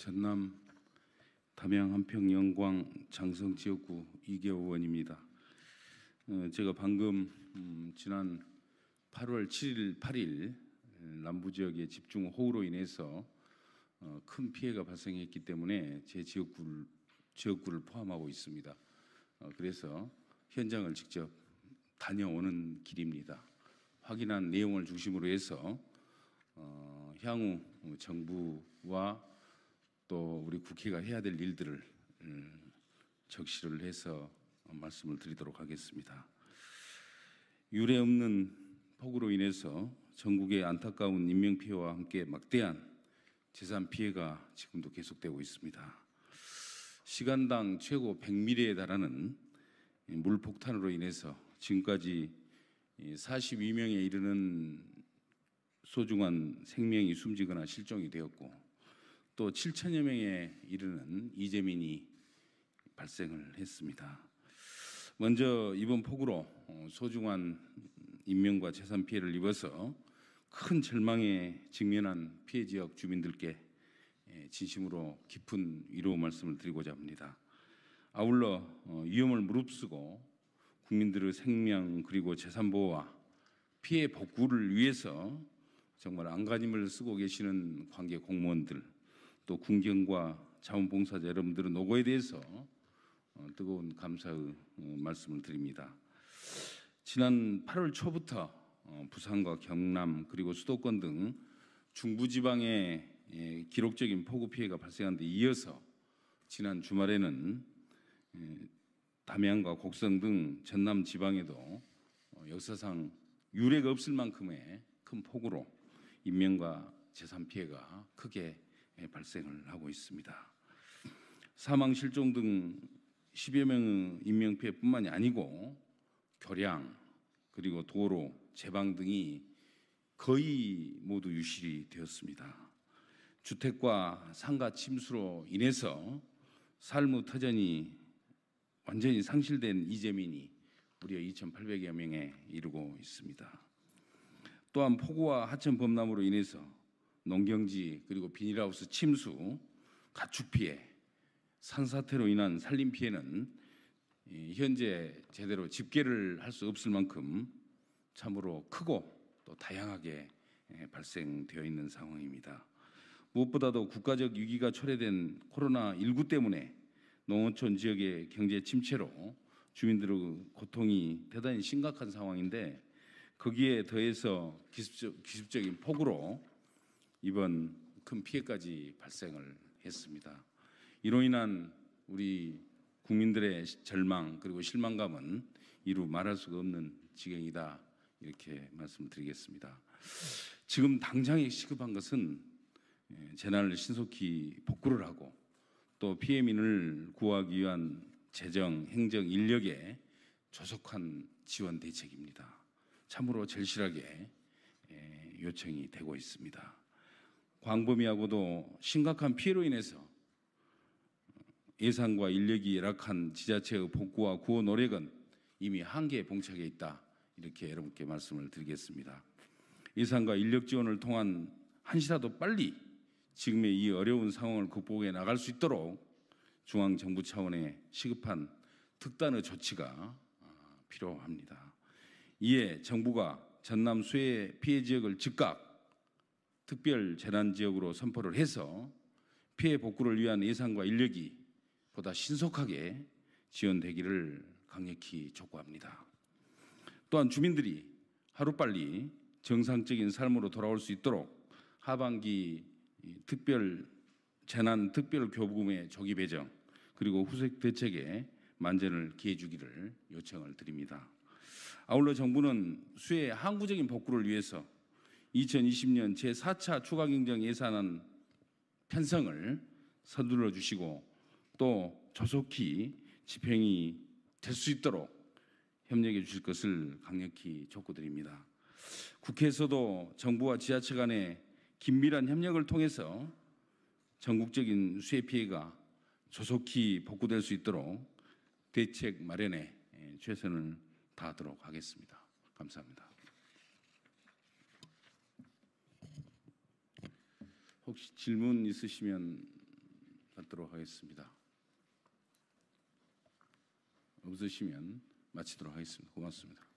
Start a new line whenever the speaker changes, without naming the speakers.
전남 담양 한평 영광 장성 지역구 이계 의원입니다. 어, 제가 방금 음, 지난 8월 7일, 8일 남부 지역의 집중 호우로 인해서 어, 큰 피해가 발생했기 때문에 제지역구 지역구를 포함하고 있습니다. 어, 그래서 현장을 직접 다녀오는 길입니다. 확인한 내용을 중심으로 해서 향후 정부와 또 우리 국회가 해야 될 일들을 음, 적시를 해서 말씀을 드리도록 하겠습니다. 유례 없는 폭우로 인해서 전국의 안타까운 인명 피해와 함께 막대한 재산 피해가 지금도 계속되고 있습니다. 시간당 최고 100mm에 달하는 물폭탄으로 인해서 지금까지 42명에 이르는 소중한 생명이 숨지거나 실종이 되었고 또 7천여 명에 이르는 이재민이 발생을 했습니다. 먼저 이번 폭우로 어, 소중한 인명과 재산 피해를 입어서 큰 절망에 직면한 피해 지역 주민들께 예, 진심으로 깊은 위로 말씀을 드리고자 합니다. 아울러 어, 위험을 무릅쓰고 국민들의 생명 그리고 재산 보호와 피해 복구를 위해서 정말 안간힘을 쓰고 계시는 관계 공무원들 또 군경과 자원봉사자 여러분들의 노고에 대해서 어, 뜨거운 감사의 어, 말씀을 드립니다. 지난 8월 초부터 어, 부산과 경남 그리고 수도권 등 중부지방에 예, 기록적인 폭우 피해가 발생한 데 이어서 지난 주말에는 예, 담양과 곡성 등 전남 지방에도 역사상 유례가 없을 만큼의 큰 폭우로 인명과 재산 피해가 크게 발생을 하고 있습니다. 사망, 실종 등 10여 명의 인명피해뿐만이 아니고 교량 그리고 도로, 제방 등이 거의 모두 유실이 되었습니다. 주택과 상가 침수로 인해서 삶의 터전이 완전히 상실된 이재민이 무려 2,800여 명에 이르고 있습니다. 또한 폭우와 하천 범람으로 인해서 농경지 그리고 비닐하우스 침수, 가축 피해, 산사태로 인한 산림 피해는 현재 제대로 집계를 할 수 없을 만큼 참으로 크고 또 다양하게 예, 발생되어 있는 상황입니다. 무엇보다도 국가적 위기가 초래된 코로나 19 때문에 농어촌 지역의 경제 침체로 주민들의 고통이 대단히 심각한 상황인데 거기에 더해서 기습적, 기습적인 폭우로 이번 큰 피해까지 발생을 했습니다. 이로 인한 우리 국민들의 절망 그리고 실망감은 이루 말할 수가 없는 지경이다 이렇게 말씀드리겠습니다. 지금 당장에 시급한 것은 예, 재난을 신속히 복구를 하고 또 피해민을 구하기 위한 재정, 행정 인력의 조속한 지원 대책입니다. 참으로 절실하게 예, 요청이 되고 있습니다. 광범위하고도 심각한 피해로 인해서 예산과 인력이 열악한 지자체의 복구와 구호 노력은 이미 한계에 봉착해 있다. 이렇게 여러분께 말씀을 드리겠습니다. 예산과 인력 지원을 통한 한시라도 빨리 지금의 이 어려운 상황을 극복해 나갈 수 있도록 중앙 정부 차원의 시급한 특단의 조치가 아, 필요합니다. 이에 정부가 전남 수해 피해 지역을 즉각 특별 재난 지역으로 선포를 해서 피해 복구를 위한 예산과 인력이 보다 신속하게 지원되기를 강력히 촉구합니다. 또한 주민들이 하루빨리 정상적인 삶으로 돌아올 수 있도록 하반기 특별 재난 특별 교부금의 조기 배정 그리고 후속 대책에 만전을 기해 주기를 요청을 드립니다. 아울러 정부는 수해 항구적인 복구를 위해서 2020년 제4차 추가경정 예산안 편성을 서둘러 주시고 또 조속히 집행이 될 수 있도록 협력해 주실 것을 강력히 촉구드립니다. 국회에서도 정부와 지자체 간의 긴밀한 협력을 통해서 전국적인 수해 피해가 조속히 복구될 수 있도록 대책 마련에 최선을 다하도록 하겠습니다. 감사합니다. 혹시 질문 있으시면 받도록 하겠습니다. 없으시면 마치도록 하겠습니다. 고맙습니다.